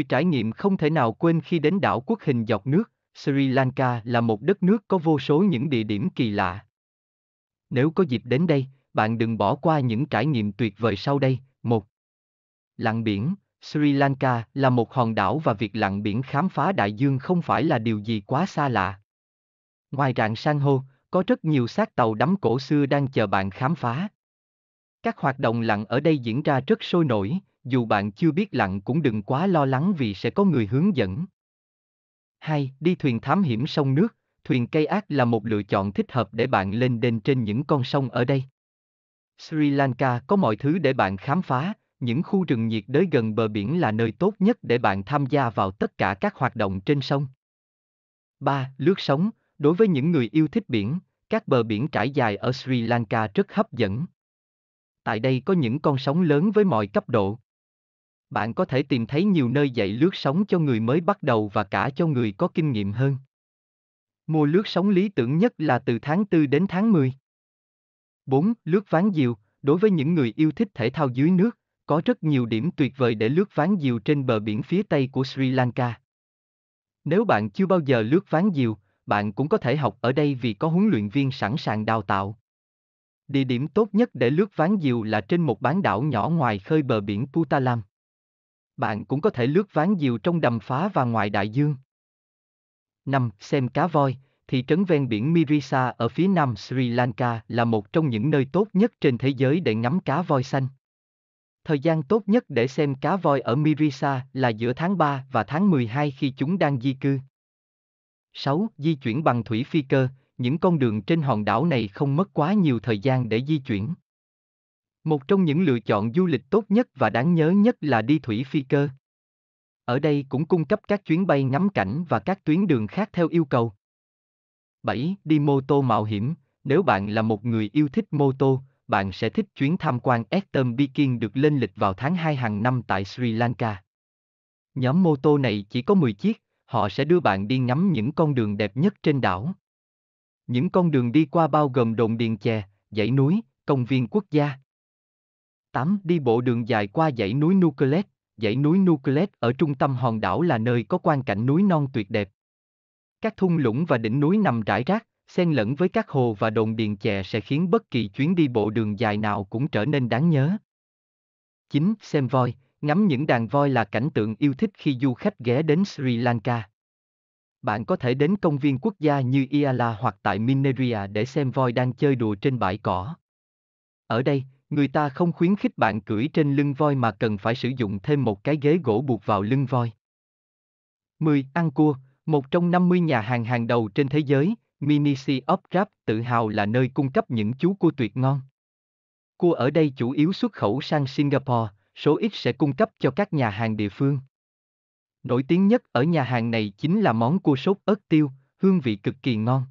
Tôi trải nghiệm không thể nào quên khi đến đảo quốc hình dọc nước, Sri Lanka là một đất nước có vô số những địa điểm kỳ lạ. Nếu có dịp đến đây, bạn đừng bỏ qua những trải nghiệm tuyệt vời sau đây. Một, Lặn biển, Sri Lanka là một hòn đảo và việc lặn biển khám phá đại dương không phải là điều gì quá xa lạ. Ngoài rạn san hô, có rất nhiều xác tàu đắm cổ xưa đang chờ bạn khám phá. Các hoạt động lặn ở đây diễn ra rất sôi nổi, dù bạn chưa biết lặn cũng đừng quá lo lắng vì sẽ có người hướng dẫn. 2. Đi thuyền thám hiểm sông nước, thuyền cây kayak là một lựa chọn thích hợp để bạn lên đên trên những con sông ở đây. Sri Lanka có mọi thứ để bạn khám phá, những khu rừng nhiệt đới gần bờ biển là nơi tốt nhất để bạn tham gia vào tất cả các hoạt động trên sông. 3. Lướt sóng, đối với những người yêu thích biển, các bờ biển trải dài ở Sri Lanka rất hấp dẫn. Tại đây có những con sóng lớn với mọi cấp độ bạn có thể tìm thấy nhiều nơi dạy lướt sóng cho người mới bắt đầu và cả cho người có kinh nghiệm hơn. Mùa lướt sóng lý tưởng nhất là từ tháng 4 đến tháng 10. 4. Lướt ván diều, đối với những người yêu thích thể thao dưới nước, có rất nhiều điểm tuyệt vời để lướt ván diều trên bờ biển phía tây của Sri Lanka. Nếu bạn chưa bao giờ lướt ván diều, bạn cũng có thể học ở đây vì có huấn luyện viên sẵn sàng đào tạo. Địa điểm tốt nhất để lướt ván diều là trên một bán đảo nhỏ ngoài khơi bờ biển Putalam. Bạn cũng có thể lướt ván diều trong đầm phá và ngoài đại dương. 5. Xem cá voi, thị trấn ven biển Mirisa ở phía nam Sri Lanka là một trong những nơi tốt nhất trên thế giới để ngắm cá voi xanh. Thời gian tốt nhất để xem cá voi ở Mirisa là giữa tháng 3 và tháng 12 khi chúng đang di cư. 6. Di chuyển bằng thủy phi cơ, những con đường trên hòn đảo này không mất quá nhiều thời gian để di chuyển. Một trong những lựa chọn du lịch tốt nhất và đáng nhớ nhất là đi thủy phi cơ. Ở đây cũng cung cấp các chuyến bay ngắm cảnh và các tuyến đường khác theo yêu cầu. 7. Đi mô tô mạo hiểm. Nếu bạn là một người yêu thích mô tô, bạn sẽ thích chuyến tham quan Eastern Biking được lên lịch vào tháng 2 hàng năm tại Sri Lanka. Nhóm mô tô này chỉ có 10 chiếc, họ sẽ đưa bạn đi ngắm những con đường đẹp nhất trên đảo. Những con đường đi qua bao gồm đồn điền chè, dãy núi, công viên quốc gia. 8. Đi bộ đường dài qua dãy núi Nucleus, dãy núi Nucleus ở trung tâm hòn đảo là nơi có quan cảnh núi non tuyệt đẹp. Các thung lũng và đỉnh núi nằm rải rác, xen lẫn với các hồ và đồn điền chè sẽ khiến bất kỳ chuyến đi bộ đường dài nào cũng trở nên đáng nhớ. 9. Xem voi, ngắm những đàn voi là cảnh tượng yêu thích khi du khách ghé đến Sri Lanka. Bạn có thể đến công viên quốc gia như Iala hoặc tại Mineria để xem voi đang chơi đùa trên bãi cỏ. Ở đây, người ta không khuyến khích bạn cưỡi trên lưng voi mà cần phải sử dụng thêm một cái ghế gỗ buộc vào lưng voi. 10. Ăn cua, một trong 50 nhà hàng hàng đầu trên thế giới, Mini Sea of Rap tự hào là nơi cung cấp những chú cua tuyệt ngon. Cua ở đây chủ yếu xuất khẩu sang Singapore, số ít sẽ cung cấp cho các nhà hàng địa phương. Nổi tiếng nhất ở nhà hàng này chính là món cua sốt ớt tiêu, hương vị cực kỳ ngon.